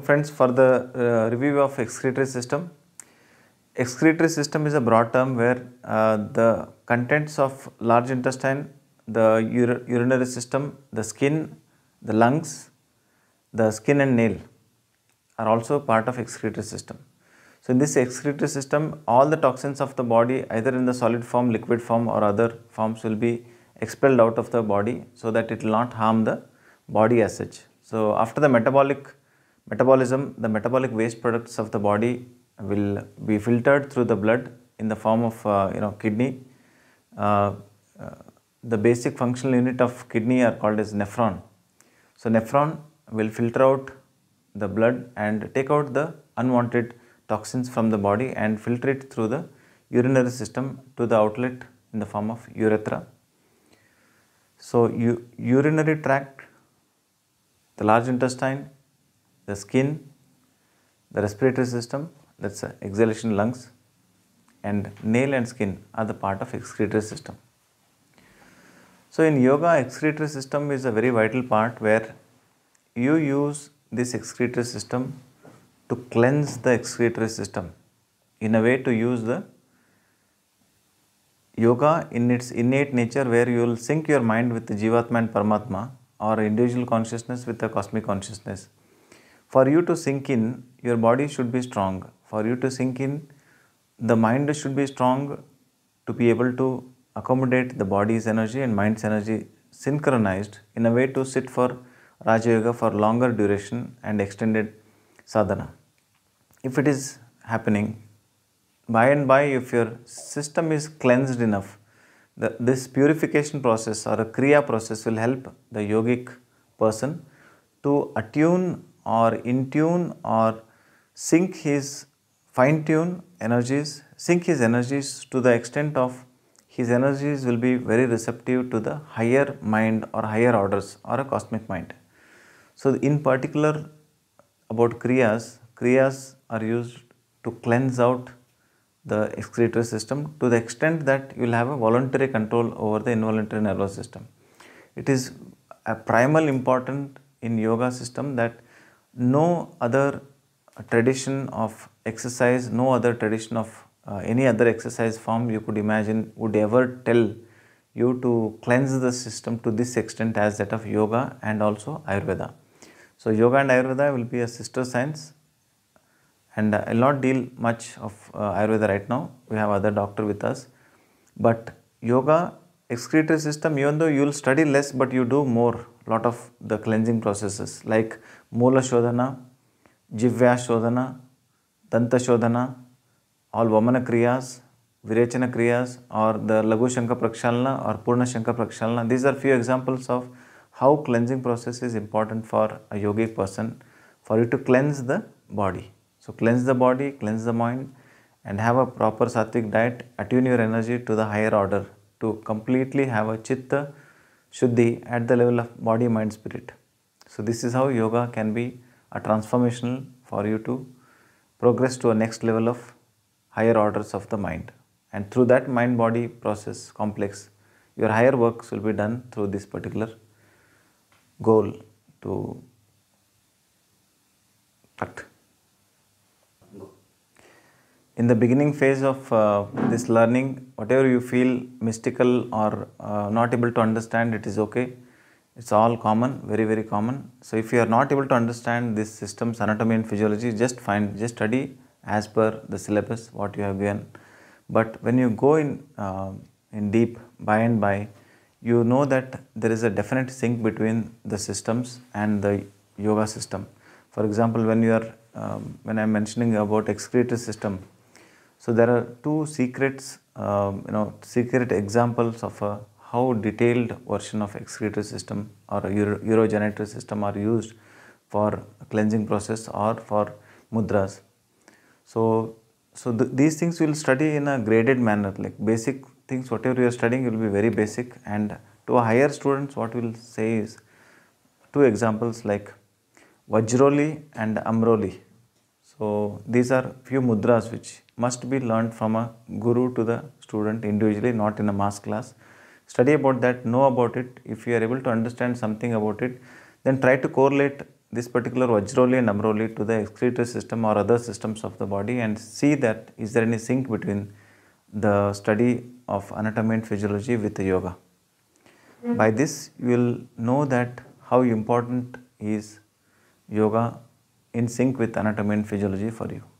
friends for the uh, review of excretory system. Excretory system is a broad term where uh, the contents of large intestine, the ur urinary system, the skin, the lungs, the skin and nail are also part of excretory system. So in this excretory system, all the toxins of the body either in the solid form, liquid form or other forms will be expelled out of the body so that it will not harm the body as such. So after the metabolic Metabolism, the metabolic waste products of the body will be filtered through the blood in the form of uh, you know kidney. Uh, uh, the basic functional unit of kidney are called as nephron. So nephron will filter out the blood and take out the unwanted toxins from the body and filter it through the urinary system to the outlet in the form of urethra. So urinary tract, the large intestine the skin, the respiratory system, that's exhalation lungs, and nail and skin are the part of excretory system. So in yoga, excretory system is a very vital part where you use this excretory system to cleanse the excretory system in a way to use the yoga in its innate nature where you will sync your mind with the Jivatma and Paramatma or individual consciousness with the cosmic consciousness for you to sink in, your body should be strong. For you to sink in, the mind should be strong to be able to accommodate the body's energy and mind's energy synchronized in a way to sit for Raja Yoga for longer duration and extended sadhana. If it is happening, by and by, if your system is cleansed enough, the, this purification process or a kriya process will help the yogic person to attune or in tune or sink his fine tune energies, sink his energies to the extent of his energies will be very receptive to the higher mind or higher orders or a cosmic mind. So, in particular about Kriyas, Kriyas are used to cleanse out the excretory system to the extent that you will have a voluntary control over the involuntary nervous system. It is a primal important in yoga system that no other tradition of exercise, no other tradition of uh, any other exercise form you could imagine would ever tell you to cleanse the system to this extent as that of yoga and also Ayurveda. So, yoga and Ayurveda will be a sister science and I will not deal much of uh, Ayurveda right now, we have other doctor with us. But yoga, excretory system even though you will study less but you do more lot of the cleansing processes like शोधन जिव्याशोधन दंतशोधन और वमन क्रिया विरेचन क्रिया और the लघु शंख प्रक्षालन और पूर्ण शंख प्रक्षालन these are few examples of how cleansing process is important for a yogic person for you to cleanse the body so cleanse the body cleanse the mind and have a proper sattvic diet attune your energy to the higher order to completely have a chitta shuddhi at the level of body mind spirit So this is how yoga can be a transformational for you to progress to a next level of higher orders of the mind. And through that mind body process complex, your higher works will be done through this particular goal to cut. In the beginning phase of uh, this learning, whatever you feel mystical or uh, not able to understand, it is okay it's all common very very common so if you are not able to understand this system's anatomy and physiology just find just study as per the syllabus what you have given but when you go in uh, in deep by and by you know that there is a definite sync between the systems and the yoga system for example when you are um, when i am mentioning about excretory system so there are two secrets um, you know secret examples of a how detailed version of excretory system or uro urogenitory system are used for cleansing process or for mudras. So, so th these things we will study in a graded manner like basic things whatever you are studying will be very basic and to a higher students what we will say is two examples like Vajroli and Amroli. So, these are few mudras which must be learned from a guru to the student individually not in a mass class study about that, know about it. If you are able to understand something about it, then try to correlate this particular Vajroli and Amroli to the excretory system or other systems of the body and see that is there any sync between the study of anatomy and physiology with yoga. Mm-hmm. By this, you will know that how important is yoga in sync with anatomy and physiology for you.